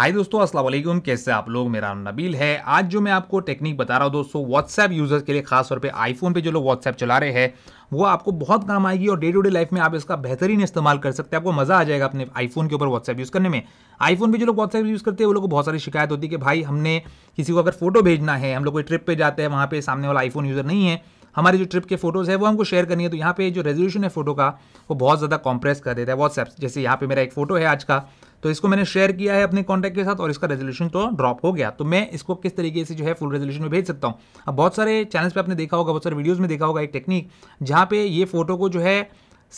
हाय दोस्तों अस्सलाम वालेकुम कैसे आप लोग मेरा नाम नबील है आज जो मैं आपको टेक्निक बता रहा हूँ दोस्तों व्हाट्सएप यूज़र्स के लिए खास तौर पे आईफोन पे जो लोग व्हाट्सएप चला रहे हैं वो आपको बहुत काम आएगी और डे टू डे लाइफ में आप इसका बेहतरीन इस्तेमाल कर सकते हैं आपको मज़ा आ जाएगा अपने आईफोन के ऊपर व्हाट्सएप यूज़ करने में आईफोन पे जो लोग व्हाट्सएप यूज़ करते हैं वो लोग को बहुत सारी शिकायत होती है कि भाई हमने किसी को अगर फोटो भेजना है हम लोग कोई ट्रिप पर जाते हैं वहाँ पर सामने वाला आईफोन यूज़र नहीं है हमारे जो ट्रिप के फोटोज़ है वो हमको शेयर करनी है तो यहाँ पे जो रेजोल्यूशन है फोटो का वो बहुत ज़्यादा कॉम्प्रेस कर देता है व्हाट्सएप जैसे यहाँ पे मेरा एक फोटो है आज का तो इसको मैंने शेयर किया है अपने कॉन्टैक्ट के साथ और इसका रेजोल्यूशन तो ड्रॉप हो गया तो मैं इसको किस तरीके से जो है फुल रेजोल्यूशन में भेज सकता हूँ अब बहुत सारे चैनल्स पर आपने देखा होगा बहुत सारे वीडियोज़ में देखा होगा एक टेक्निक जहाँ पे ये फोटो को जो है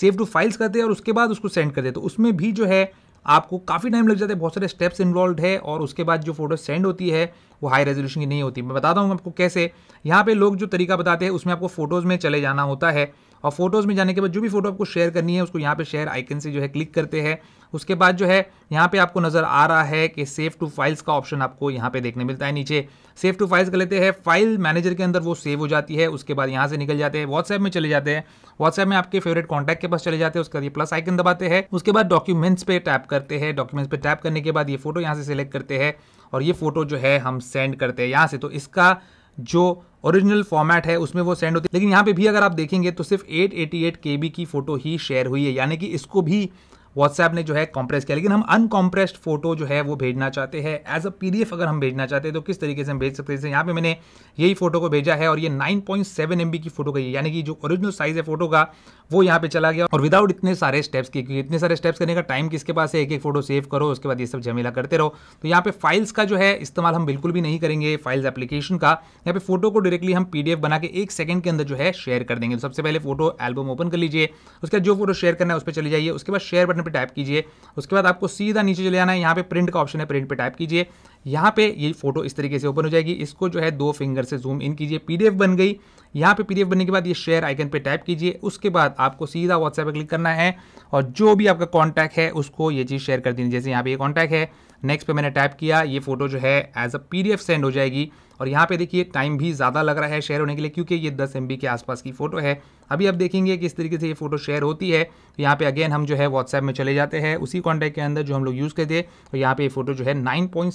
सेव टू फाइल्स करते हैं और उसके बाद उसको सेंड करते हैं तो उसमें भी जो है आपको काफ़ी टाइम लग जाता है बहुत सारे स्टेप्स इन्वॉल्व है और उसके बाद जो फोटो सेंड होती है वो हाई रेजोल्यूशन की नहीं होती मैं बताता हूँ आपको कैसे यहाँ पे लोग जो तरीका बताते हैं उसमें आपको फोटोज़ में चले जाना होता है और फोटोज़ में जाने के बाद जो भी फोटो आपको शेयर करनी है उसको यहाँ पे शेयर आइकन से जो है क्लिक करते हैं उसके बाद जो है यहाँ पे आपको नज़र आ रहा है कि सेव टू फाइल्स का ऑप्शन आपको यहाँ पे देखने मिलता है नीचे सेव टू फाइल्स कर लेते हैं फाइल मैनेजर के अंदर वो सेव हो जाती है उसके बाद यहाँ से निकल जाते हैं व्हाट्सएप में चले जाते हैं व्हाट्सएप में आपके फेवरेट कॉन्टैक्ट के पास चले जाते हैं उसके बाद ये प्लस आइकन दबाते हैं उसके बाद डॉक्यूमेंट्स पे टैप करते हैं डॉक्यूमेंट्स पे टैप करने के बाद ये फोटो यहाँ से सेलेक्ट करते हैं और ये फोटो जो है हम सेंड करते हैं यहाँ से तो इसका जो ओरिजिनल फॉर्मेट है उसमें वो सेंड होती है लेकिन यहाँ पे भी अगर आप देखेंगे तो सिर्फ 888 केबी की फोटो ही शेयर हुई है यानी कि इसको भी व्हाट्सएप ने जो है कॉम्प्रेस किया लेकिन हम अनकॉम्प्रेस्ड फोटो जो है वो भेजना चाहते हैं एज अ पी अगर हम भेजना चाहते हैं तो किस तरीके से हम भेज सकते हैं यहाँ पे मैंने यही फोटो को भेजा है और ये 9.7 बी की फोटो गई यानी कि जो ओरिजिनल साइज है फोटो का वो यहाँ पे चला गया और विदाउट इतने सारे स्टेप्स के क्योंकि इतने सारे स्टेप्स करने का टाइम किसके पास है एक एक फोटो सेव करो उसके बाद ये सब झमेला करते रहो तो यहाँ पे फाइल्स का जो है इस्तेमाल हम बिल्कुल भी नहीं करेंगे फाइल्स एप्लीकेशन का यहाँ पे फोटो को डायरेक्टली हम पी बना के एक सेकंड के अंदर जो है शेयर कर देंगे तो सबसे पहले फोटो एल्बम ओपन कर लीजिए उसके बाद जो फोटो शेयर करना है उस पर चली जाइए उसके बाद शेयर बटन ऑप्शन पर टाइप कीजिए उसके बाद आपको सीधा नीचे चले आना है यहाँ पे प्रिंट का ऑप्शन है प्रिंट पर टाइप कीजिए यहाँ पे ये फोटो इस तरीके से ओपन हो जाएगी इसको जो है दो फिंगर से जूम इन कीजिए पीडीएफ बन गई यहाँ पे पीडीएफ बनने के बाद ये शेयर आइकन पे टाइप कीजिए उसके बाद आपको सीधा व्हाट्सएप पर क्लिक करना है और जो भी आपका कॉन्टैक्ट है उसको ये चीज़ शेयर कर देनी जैसे यहाँ पे ये कॉन्टैक्ट है नेक्स्ट पे मैंने टाइप किया ये फोटो जो है एज अ पी सेंड हो जाएगी और यहाँ पे देखिए टाइम भी ज़्यादा लग रहा है शेयर होने के लिए क्योंकि ये दस एम के आसपास की फ़ोटो है अभी आप देखेंगे किस तरीके से ये फोटो शेयर होती है तो यहाँ पे अगेन हम जो है व्हाट्सएप में चले जाते हैं उसी कॉन्टैक्ट के अंदर जो हम लोग यूज़ करते हैं तो यहाँ पे ये फोटो जो है नाइन पॉइंट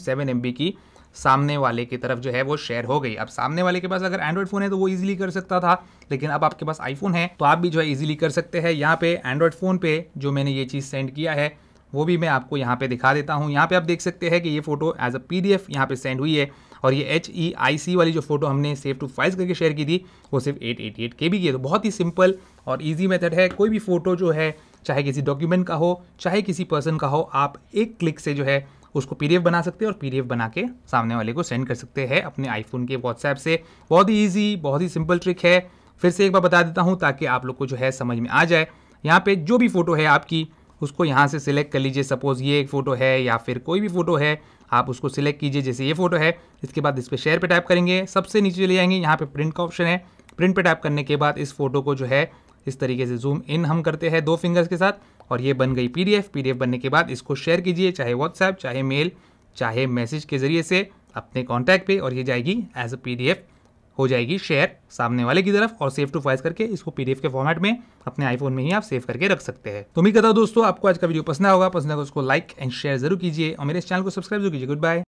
की सामने वाले की तरफ जो है वो शेयर हो गई अब सामने वाले के पास अगर एंड्रॉइड फोन है तो वो इजीली कर सकता था लेकिन अब आपके पास आईफोन है तो आप भी जो है इजीली कर सकते हैं यहाँ पे एंड्रॉइड फोन पे जो मैंने ये चीज़ सेंड किया है वो भी मैं आपको यहाँ पे दिखा देता हूँ यहाँ पे आप देख सकते हैं कि ये photo as a P D F यहाँ पे सेंड हुई है और ये एच ई आई सी वाली जो फोटो हमने सेव टू फाइल्स करके शेयर की थी वो सिर्फ eight eighty eight K B की है तो बहुत ही सिंपल और ईजी मेथड है कोई भी फोटो जो है चाहे किसी डॉक्यूमेंट का हो चाहे किसी पर्सन का हो आप एक क्लिक से जो है उसको पी बना सकते हैं और पी बना के सामने वाले को सेंड कर सकते हैं अपने आईफोन के व्हाट्सएप से बहुत ही ईजी बहुत ही सिंपल ट्रिक है फिर से एक बार बता देता हूँ ताकि आप लोग को जो है समझ में आ जाए यहाँ पे जो भी फ़ोटो है आपकी उसको यहाँ से सिलेक्ट कर लीजिए सपोज़ ये एक फ़ोटो है या फिर कोई भी फ़ोटो है आप उसको सिलेक्ट कीजिए जैसे ये फ़ोटो है इसके बाद इस पर शेयर पे टाइप करेंगे सबसे नीचे चले जाएंगे यहाँ पे प्रिंट का ऑप्शन है प्रिंट पे टाइप करने के बाद इस फोटो को जो है इस तरीके से जूम इन हम करते हैं दो फिंगर्स के साथ और ये बन गई पीडीएफ पीडीएफ बनने के बाद इसको शेयर कीजिए चाहे व्हाट्सएप चाहे मेल चाहे मैसेज के ज़रिए से अपने कॉन्टैक्ट पे और ये जाएगी एज अ पीडीएफ हो जाएगी शेयर सामने वाले की तरफ और सेव टू फाइल्स करके इसको पीडीएफ के फॉर्मेट में अपने आईफोन में ही आप सेव करके रख सकते हैं तो मैं कहता हूँ दोस्तों आपको आज का वीडियो पसंद होगा पसंद होगा तो उसको लाइक एंड शेयर जरूर कीजिए और मेरे चैनल को सब्सक्राइब जरूर कीजिए गुड बाय